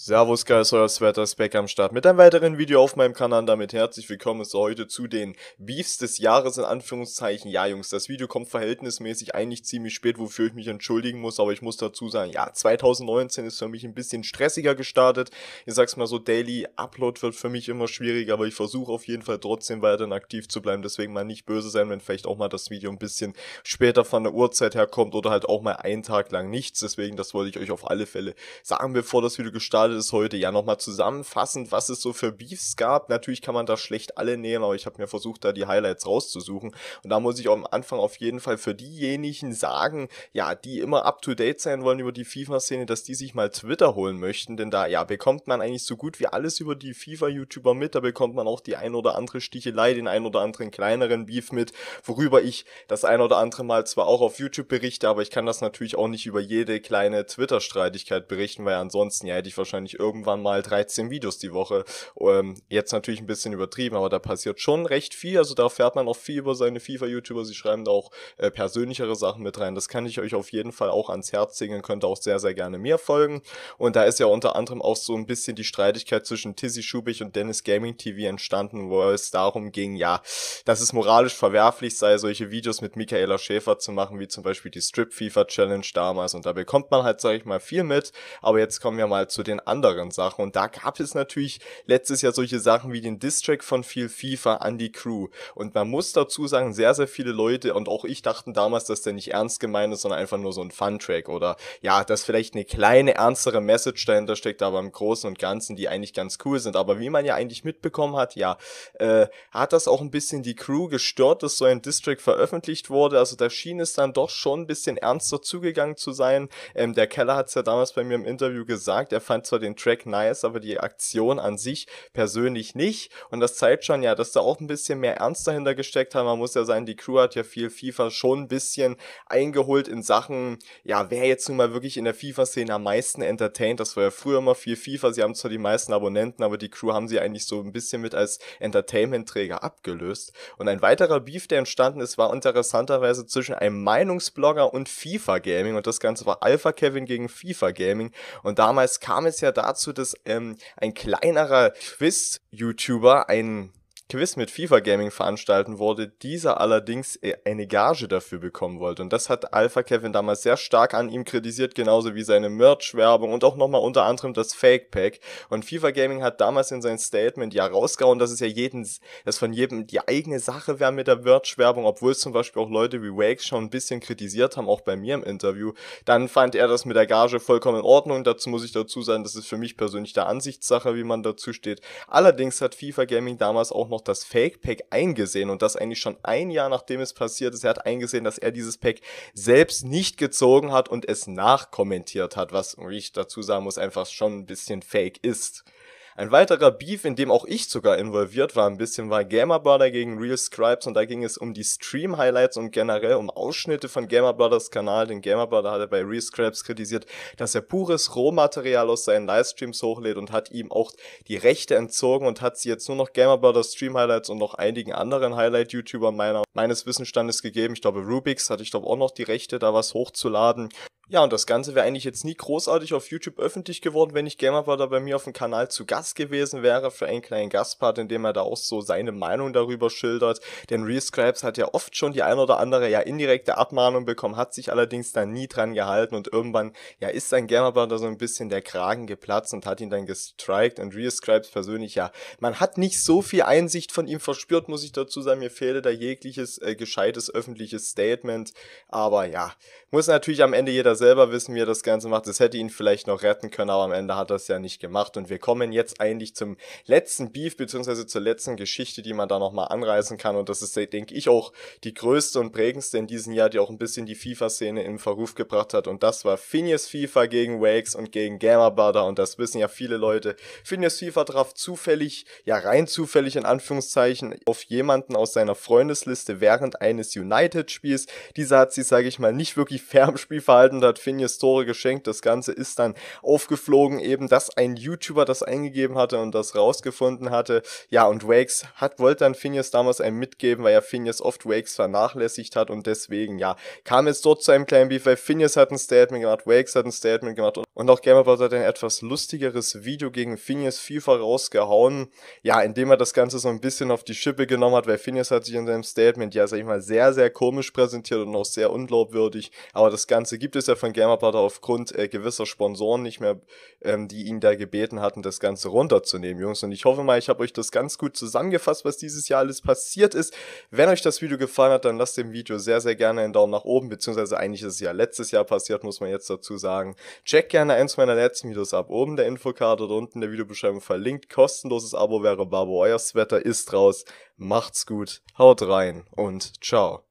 Servus guys, euer Sweater Speck am Start mit einem weiteren Video auf meinem Kanal. Damit herzlich willkommen so heute zu den Beefs des Jahres in Anführungszeichen. Ja Jungs, das Video kommt verhältnismäßig eigentlich ziemlich spät, wofür ich mich entschuldigen muss, aber ich muss dazu sagen, ja 2019 ist für mich ein bisschen stressiger gestartet. Ich sag's mal so, Daily Upload wird für mich immer schwieriger, aber ich versuche auf jeden Fall trotzdem weiterhin aktiv zu bleiben. Deswegen mal nicht böse sein, wenn vielleicht auch mal das Video ein bisschen später von der Uhrzeit herkommt oder halt auch mal einen Tag lang nichts. Deswegen, das wollte ich euch auf alle Fälle sagen, bevor das Video gestartet das heute ja nochmal zusammenfassend, was es so für Beefs gab. Natürlich kann man da schlecht alle nehmen, aber ich habe mir versucht, da die Highlights rauszusuchen. Und da muss ich auch am Anfang auf jeden Fall für diejenigen sagen, ja, die immer up-to-date sein wollen über die FIFA-Szene, dass die sich mal Twitter holen möchten. Denn da, ja, bekommt man eigentlich so gut wie alles über die FIFA-YouTuber mit. Da bekommt man auch die ein oder andere Stichelei, den ein oder anderen kleineren Beef mit, worüber ich das ein oder andere Mal zwar auch auf YouTube berichte, aber ich kann das natürlich auch nicht über jede kleine Twitter-Streitigkeit berichten, weil ansonsten ja hätte ich wahrscheinlich wahrscheinlich irgendwann mal 13 Videos die Woche. Ähm, jetzt natürlich ein bisschen übertrieben, aber da passiert schon recht viel. Also da fährt man auch viel über seine FIFA-YouTuber. Sie schreiben da auch äh, persönlichere Sachen mit rein. Das kann ich euch auf jeden Fall auch ans Herz singen. Könnt auch sehr, sehr gerne mir folgen. Und da ist ja unter anderem auch so ein bisschen die Streitigkeit zwischen Tizzy Schubich und Dennis Gaming TV entstanden, wo es darum ging, ja, dass es moralisch verwerflich sei, solche Videos mit Michaela Schäfer zu machen, wie zum Beispiel die Strip FIFA Challenge damals. Und da bekommt man halt, sag ich mal, viel mit. Aber jetzt kommen wir mal zu den anderen Sachen. Und da gab es natürlich letztes Jahr solche Sachen wie den Distrack von viel FIFA an die Crew. Und man muss dazu sagen, sehr, sehr viele Leute und auch ich dachten damals, dass der nicht ernst gemeint ist, sondern einfach nur so ein Fun-Track oder ja, dass vielleicht eine kleine, ernstere Message dahinter steckt, aber im Großen und Ganzen, die eigentlich ganz cool sind. Aber wie man ja eigentlich mitbekommen hat, ja, äh, hat das auch ein bisschen die Crew gestört, dass so ein Distrack veröffentlicht wurde. Also da schien es dann doch schon ein bisschen ernster zugegangen zu sein. Ähm, der Keller hat es ja damals bei mir im Interview gesagt, er fand zwar den Track nice, aber die Aktion an sich persönlich nicht. Und das zeigt schon ja, dass da auch ein bisschen mehr Ernst dahinter gesteckt haben. Man muss ja sagen, die Crew hat ja viel FIFA schon ein bisschen eingeholt in Sachen, ja, wer jetzt nun mal wirklich in der FIFA-Szene am meisten entertaint. Das war ja früher immer viel FIFA. Sie haben zwar die meisten Abonnenten, aber die Crew haben sie eigentlich so ein bisschen mit als Entertainment-Träger abgelöst. Und ein weiterer Beef, der entstanden ist, war interessanterweise zwischen einem Meinungsblogger und FIFA Gaming. Und das Ganze war Alpha Kevin gegen FIFA Gaming. Und damals kam es ja dazu, dass ähm, ein kleinerer Quiz-YouTuber einen Quiz mit FIFA Gaming veranstalten wurde, dieser allerdings e-, eine Gage dafür bekommen wollte. Und das hat Alpha Kevin damals sehr stark an ihm kritisiert, genauso wie seine Merch-Werbung und auch nochmal unter anderem das Fake Pack. Und FIFA Gaming hat damals in sein Statement ja rausgehauen, dass es ja jeden, dass von jedem die eigene Sache wäre mit der Merch-Werbung, obwohl es zum Beispiel auch Leute wie Wake schon ein bisschen kritisiert haben, auch bei mir im Interview. Dann fand er das mit der Gage vollkommen in Ordnung. Dazu muss ich dazu sagen, das ist für mich persönlich der Ansichtssache, wie man dazu steht. Allerdings hat FIFA Gaming damals auch noch auch das Fake-Pack eingesehen und das eigentlich schon ein Jahr nachdem es passiert ist. Er hat eingesehen, dass er dieses Pack selbst nicht gezogen hat und es nachkommentiert hat, was, wie ich dazu sagen muss, einfach schon ein bisschen fake ist. Ein weiterer Beef, in dem auch ich sogar involviert war ein bisschen, war Gamer Brother gegen Real Scribes und da ging es um die Stream-Highlights und generell um Ausschnitte von Gamer Brothers Kanal. denn Gamer Brother hat er bei Real Scribes kritisiert, dass er pures Rohmaterial aus seinen Livestreams hochlädt und hat ihm auch die Rechte entzogen und hat sie jetzt nur noch Gamer Brothers Stream-Highlights und noch einigen anderen Highlight-YouTubern meiner, meines Wissensstandes gegeben. Ich glaube, Rubix hatte ich glaube auch noch die Rechte, da was hochzuladen. Ja, und das Ganze wäre eigentlich jetzt nie großartig auf YouTube öffentlich geworden, wenn nicht Gamer da bei mir auf dem Kanal zu Gast gewesen wäre für einen kleinen Gastpart, in dem er da auch so seine Meinung darüber schildert. Denn Rescribes hat ja oft schon die ein oder andere ja indirekte Abmahnung bekommen, hat sich allerdings dann nie dran gehalten und irgendwann ja ist dann Gamer da so ein bisschen der Kragen geplatzt und hat ihn dann gestrikt und Rescribes persönlich ja, man hat nicht so viel Einsicht von ihm verspürt, muss ich dazu sagen, mir fehle da jegliches äh, gescheites öffentliches Statement, aber ja, muss natürlich am Ende jeder selber wissen, wie er das Ganze macht. Das hätte ihn vielleicht noch retten können, aber am Ende hat er es ja nicht gemacht. Und wir kommen jetzt eigentlich zum letzten Beef, beziehungsweise zur letzten Geschichte, die man da nochmal anreißen kann. Und das ist, denke ich, auch die größte und prägendste in diesem Jahr, die auch ein bisschen die FIFA-Szene in Verruf gebracht hat. Und das war Phineas FIFA gegen Wakes und gegen Gamma Und das wissen ja viele Leute. Phineas FIFA traf zufällig, ja rein zufällig in Anführungszeichen, auf jemanden aus seiner Freundesliste während eines United-Spiels. Dieser hat sich, sage ich mal, nicht wirklich fair im Spiel verhalten hat Phineas Tore geschenkt. Das Ganze ist dann aufgeflogen, eben, dass ein YouTuber das eingegeben hatte und das rausgefunden hatte. Ja, und Wakes hat, wollte dann Phineas damals einem mitgeben, weil ja Phineas oft Wakes vernachlässigt hat und deswegen, ja, kam es dort zu einem kleinen Beef, weil Phineas hat ein Statement gemacht, Wakes hat ein Statement gemacht und auch Gamerbot hat ein etwas lustigeres Video gegen Phineas FIFA rausgehauen. Ja, indem er das Ganze so ein bisschen auf die Schippe genommen hat, weil Phineas hat sich in seinem Statement, ja, sag ich mal, sehr, sehr komisch präsentiert und auch sehr unglaubwürdig. Aber das Ganze gibt es ja von Germabader aufgrund äh, gewisser Sponsoren nicht mehr, ähm, die ihn da gebeten hatten, das Ganze runterzunehmen, Jungs. Und ich hoffe mal, ich habe euch das ganz gut zusammengefasst, was dieses Jahr alles passiert ist. Wenn euch das Video gefallen hat, dann lasst dem Video sehr, sehr gerne einen Daumen nach oben, beziehungsweise eigentlich ist es ja letztes Jahr passiert, muss man jetzt dazu sagen. Checkt gerne eins meiner letzten Videos ab, oben der Infokarte oder unten der Videobeschreibung verlinkt. Kostenloses Abo wäre Babo, euer Sweater ist raus. Macht's gut, haut rein und ciao.